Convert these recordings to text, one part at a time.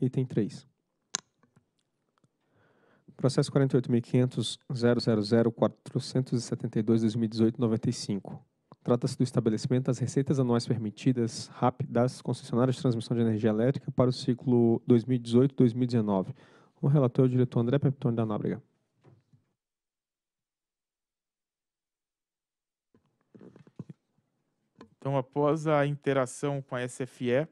Item 3. Processo 48.500.000.472.2018.95. Trata-se do estabelecimento das receitas anuais permitidas RAP das concessionárias de transmissão de energia elétrica para o ciclo 2018-2019. O relator é o diretor André Peptoni da Nóbrega. Então, após a interação com a SFE,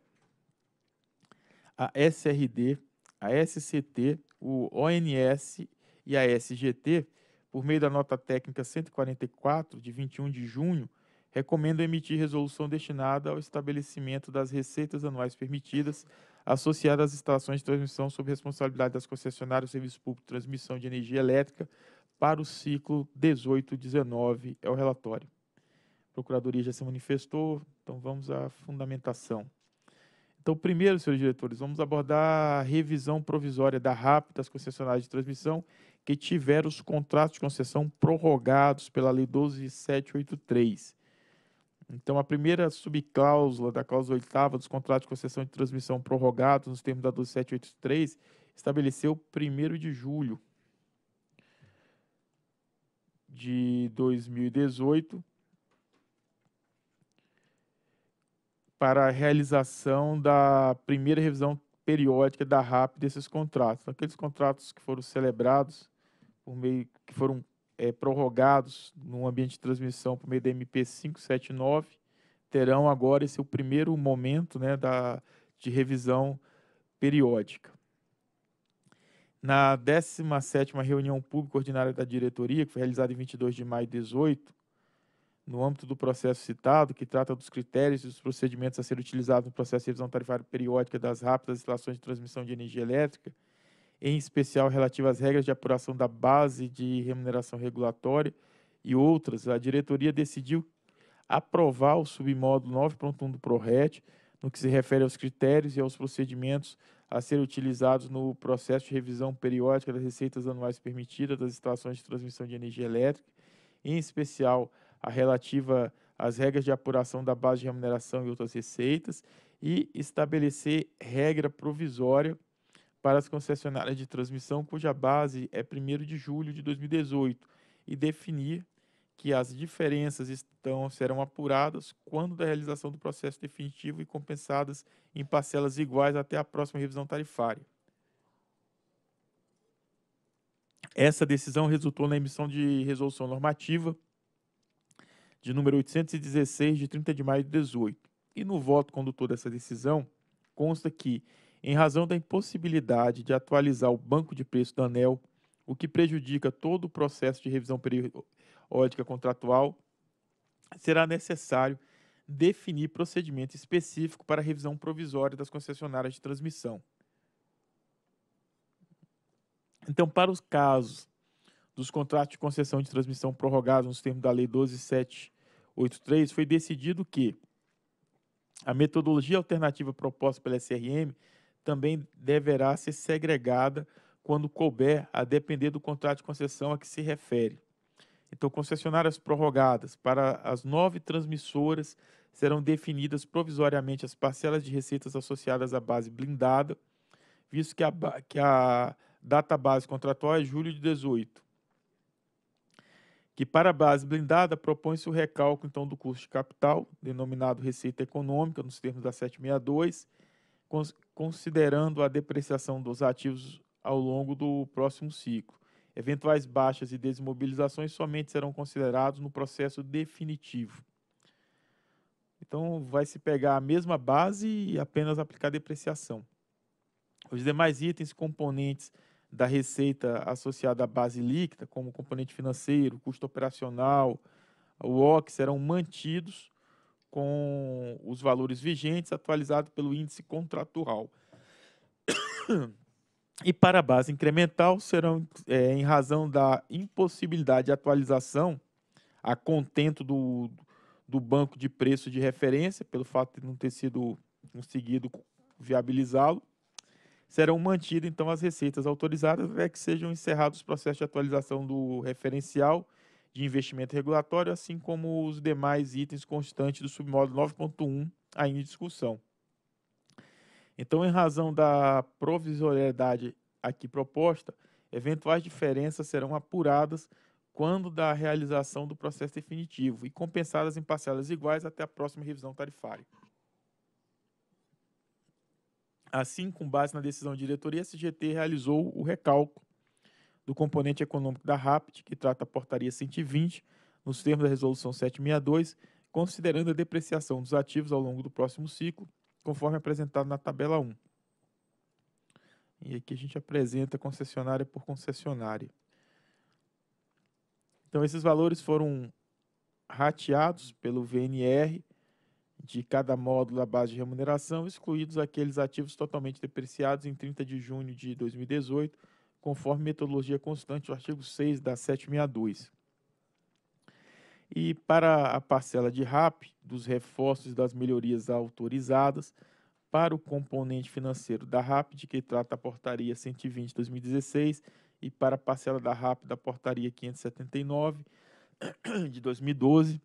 a SRD, a SCT, o ONS e a SGT, por meio da nota técnica 144 de 21 de junho, recomendam emitir resolução destinada ao estabelecimento das receitas anuais permitidas associadas às instalações de transmissão sob responsabilidade das concessionárias do Serviço Público de Transmissão de Energia Elétrica para o ciclo 18-19 é o relatório. A Procuradoria já se manifestou, então vamos à fundamentação. Então, primeiro, senhores diretores, vamos abordar a revisão provisória da RAP das concessionárias de transmissão que tiveram os contratos de concessão prorrogados pela Lei 12783. Então, a primeira subcláusula da cláusula oitava dos contratos de concessão de transmissão prorrogados nos termos da 12783 estabeleceu 1 de julho de 2018 para a realização da primeira revisão periódica da RAP desses contratos. Então, aqueles contratos que foram celebrados, por meio que foram é, prorrogados no ambiente de transmissão por meio da MP 579, terão agora esse é o primeiro momento né, da, de revisão periódica. Na 17ª reunião pública ordinária da diretoria, que foi realizada em 22 de maio de 2018 no âmbito do processo citado, que trata dos critérios e dos procedimentos a ser utilizados no processo de revisão tarifária periódica das rápidas instalações de transmissão de energia elétrica, em especial relativa às regras de apuração da base de remuneração regulatória e outras, a diretoria decidiu aprovar o submódulo 9.1 do PRORET, no que se refere aos critérios e aos procedimentos a ser utilizados no processo de revisão periódica das receitas anuais permitidas das instalações de transmissão de energia elétrica, em especial a relativa às regras de apuração da base de remuneração e outras receitas e estabelecer regra provisória para as concessionárias de transmissão cuja base é 1 de julho de 2018 e definir que as diferenças estão, serão apuradas quando da realização do processo definitivo e compensadas em parcelas iguais até a próxima revisão tarifária. Essa decisão resultou na emissão de resolução normativa de número 816, de 30 de maio de 18. E no voto condutor dessa decisão, consta que, em razão da impossibilidade de atualizar o banco de preço do ANEL, o que prejudica todo o processo de revisão periódica contratual, será necessário definir procedimento específico para a revisão provisória das concessionárias de transmissão. Então, para os casos dos contratos de concessão de transmissão prorrogados nos termos da Lei 12783, foi decidido que a metodologia alternativa proposta pela SRM também deverá ser segregada quando couber, a depender do contrato de concessão a que se refere. Então, concessionárias prorrogadas para as nove transmissoras serão definidas provisoriamente as parcelas de receitas associadas à base blindada, visto que a, que a data base contratual é julho de 18 que para a base blindada propõe-se o recálculo então do custo de capital, denominado receita econômica, nos termos da 762, considerando a depreciação dos ativos ao longo do próximo ciclo. Eventuais baixas e desmobilizações somente serão considerados no processo definitivo. Então, vai se pegar a mesma base e apenas aplicar depreciação. Os demais itens componentes da receita associada à base líquida, como componente financeiro, custo operacional, o OX, serão mantidos com os valores vigentes atualizados pelo índice contratual. E para a base incremental, serão, é, em razão da impossibilidade de atualização a contento do, do banco de preço de referência, pelo fato de não ter sido conseguido viabilizá-lo, serão mantidas então as receitas autorizadas até que sejam encerrados os processos de atualização do referencial de investimento regulatório, assim como os demais itens constantes do submódulo 9.1 ainda em discussão. Então, em razão da provisoriedade aqui proposta, eventuais diferenças serão apuradas quando da realização do processo definitivo e compensadas em parcelas iguais até a próxima revisão tarifária. Assim, com base na decisão de diretoria, a CGT realizou o recálculo do componente econômico da RAPT, que trata a portaria 120, nos termos da resolução 762, considerando a depreciação dos ativos ao longo do próximo ciclo, conforme apresentado na tabela 1. E aqui a gente apresenta concessionária por concessionária. Então, esses valores foram rateados pelo VNR de cada módulo da base de remuneração, excluídos aqueles ativos totalmente depreciados em 30 de junho de 2018, conforme metodologia constante do artigo 6 da 762. E para a parcela de RAP, dos reforços das melhorias autorizadas, para o componente financeiro da RAP, de que trata a portaria 120 de 2016, e para a parcela da RAP da portaria 579 de 2012,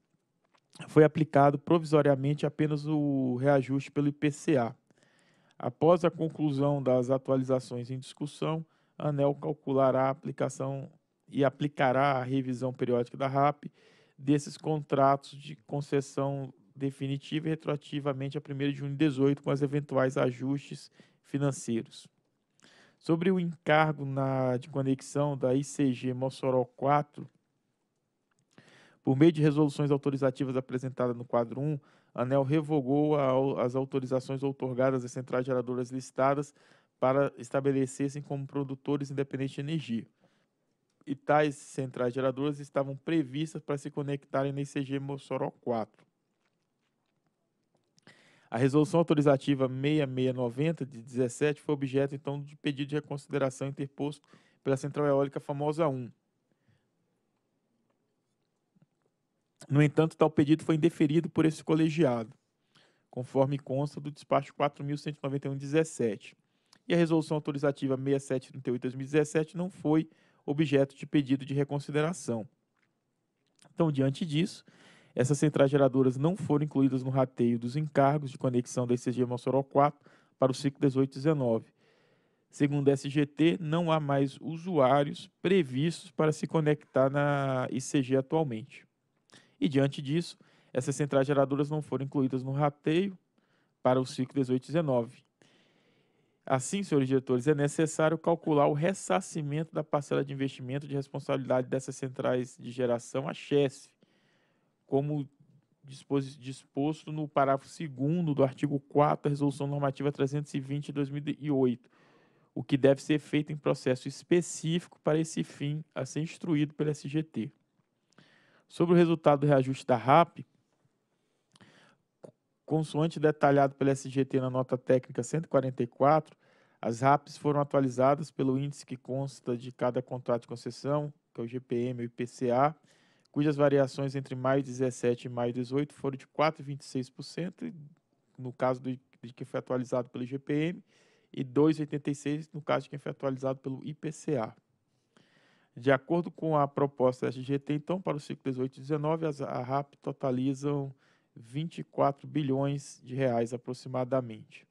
foi aplicado provisoriamente apenas o reajuste pelo IPCA. Após a conclusão das atualizações em discussão, a ANEL calculará a aplicação e aplicará a revisão periódica da RAP desses contratos de concessão definitiva e retroativamente a 1 de junho de 2018, com os eventuais ajustes financeiros. Sobre o encargo na, de conexão da ICG Mossoró 4, por meio de resoluções autorizativas apresentadas no quadro 1, a ANEL revogou a, as autorizações outorgadas às centrais geradoras listadas para estabelecerem como produtores independentes de energia. E tais centrais geradoras estavam previstas para se conectarem na ICG Mossoró 4. A resolução autorizativa 6690 de 17 foi objeto então de pedido de reconsideração interposto pela Central Eólica Famosa 1 No entanto, tal pedido foi indeferido por esse colegiado, conforme consta do despacho 4191/17. E a resolução autorizativa 6738/2017 não foi objeto de pedido de reconsideração. Então, diante disso, essas centrais geradoras não foram incluídas no rateio dos encargos de conexão da ICG Mossoró 4 para o ciclo 18-19. Segundo a SGT, não há mais usuários previstos para se conectar na ICG atualmente. E diante disso, essas centrais geradoras não foram incluídas no rateio para o ciclo 18 e 19. Assim, senhores diretores, é necessário calcular o ressarcimento da parcela de investimento de responsabilidade dessas centrais de geração à CHESF, como disposto no parágrafo 2 do artigo 4 da Resolução Normativa 320 de 2008, o que deve ser feito em processo específico para esse fim a ser instruído pela SGT. Sobre o resultado do reajuste da RAP, consoante detalhado pela SGT na nota técnica 144, as RAPs foram atualizadas pelo índice que consta de cada contrato de concessão, que é o GPM e o IPCA, cujas variações entre maio 17 e maio 18 foram de 4,26%, no caso de quem foi atualizado pelo GPM, e 2,86% no caso de quem foi atualizado pelo IPCA. De acordo com a proposta SGT, então, para o ciclo 18 e 19, as, a RAP totalizam 24 bilhões de reais aproximadamente.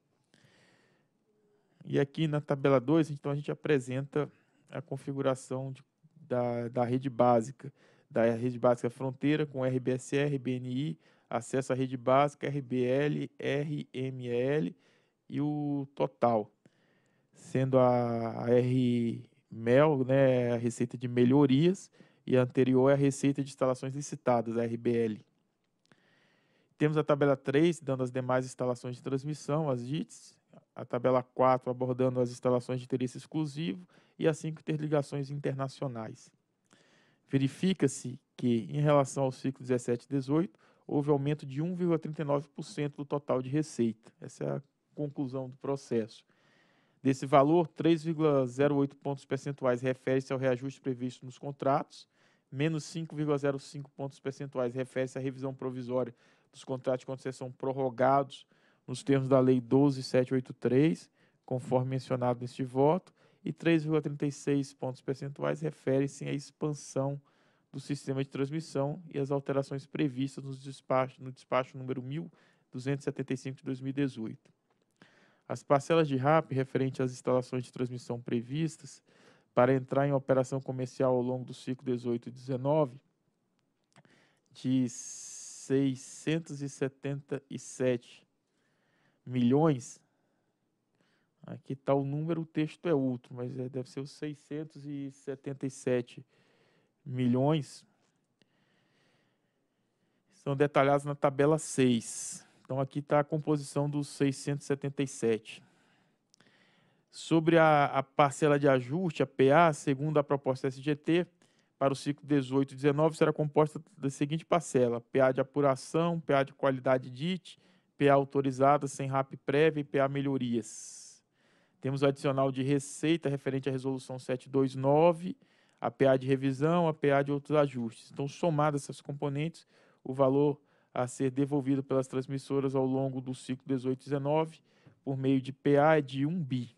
E aqui na tabela 2, então, a gente apresenta a configuração de, da, da rede básica, da rede básica fronteira com RBSR, BNI, acesso à rede básica, RBL, RML e o total, sendo a, a R mel, né, é a receita de melhorias, e a anterior é a receita de instalações licitadas, a RBL. Temos a tabela 3, dando as demais instalações de transmissão, as JITs, a tabela 4, abordando as instalações de interesse exclusivo, e as 5 interligações internacionais. Verifica-se que, em relação ao ciclo 17 e 18, houve aumento de 1,39% do total de receita. Essa é a conclusão do processo. Desse valor, 3,08 pontos percentuais refere-se ao reajuste previsto nos contratos, menos 5,05 pontos percentuais refere-se à revisão provisória dos contratos de concessão prorrogados nos termos da Lei 12783, conforme mencionado neste voto, e 3,36 pontos percentuais refere-se à expansão do sistema de transmissão e às alterações previstas no despacho, no despacho número 1275 de 2018. As parcelas de RAP referentes às instalações de transmissão previstas para entrar em operação comercial ao longo do ciclo 18 e 19 de 677 milhões. Aqui está o número, o texto é outro, mas é, deve ser os 677 milhões. São detalhados na tabela 6. Então aqui está a composição dos 677. Sobre a, a, parcela de ajuste, a PA, segundo a proposta SGT, para o ciclo 18 e 19 será composta da seguinte parcela: PA de apuração, PA de qualidade DIT, PA autorizada sem RAP prévia e PA melhorias. Temos o adicional de receita referente à resolução 729, a PA de revisão, a PA de outros ajustes. Então, somadas essas componentes, o valor a ser devolvido pelas transmissoras ao longo do ciclo 18-19 por meio de PA de 1 bi,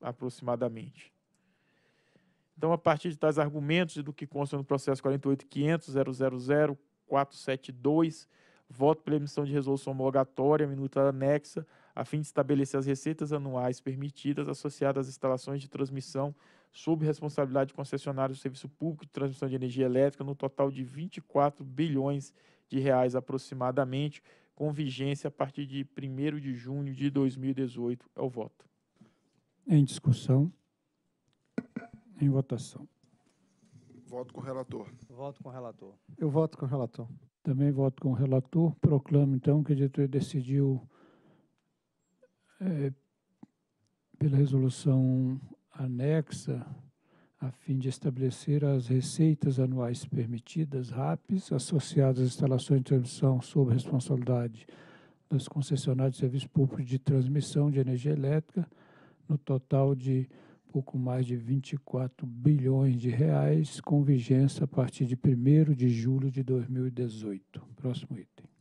aproximadamente. Então, a partir de tais argumentos e do que consta no processo 48.500.000.472, voto pela emissão de resolução homologatória, minuta anexa, a fim de estabelecer as receitas anuais permitidas associadas às instalações de transmissão sob responsabilidade de concessionários do Serviço Público de Transmissão de Energia Elétrica no total de 24 bilhões de reais aproximadamente, com vigência a partir de 1 de junho de 2018. É o voto. Em discussão. Em votação. Voto com o relator. Voto com o relator. Eu voto com o relator. Também voto com o relator. Proclamo, então, que a diretoria decidiu é, pela resolução anexa a fim de estabelecer as receitas anuais permitidas, RAPs, associadas às instalações de transmissão sob responsabilidade das concessionárias de serviço público de transmissão de energia elétrica, no total de pouco mais de 24 bilhões de reais, com vigência a partir de 1º de julho de 2018. Próximo item.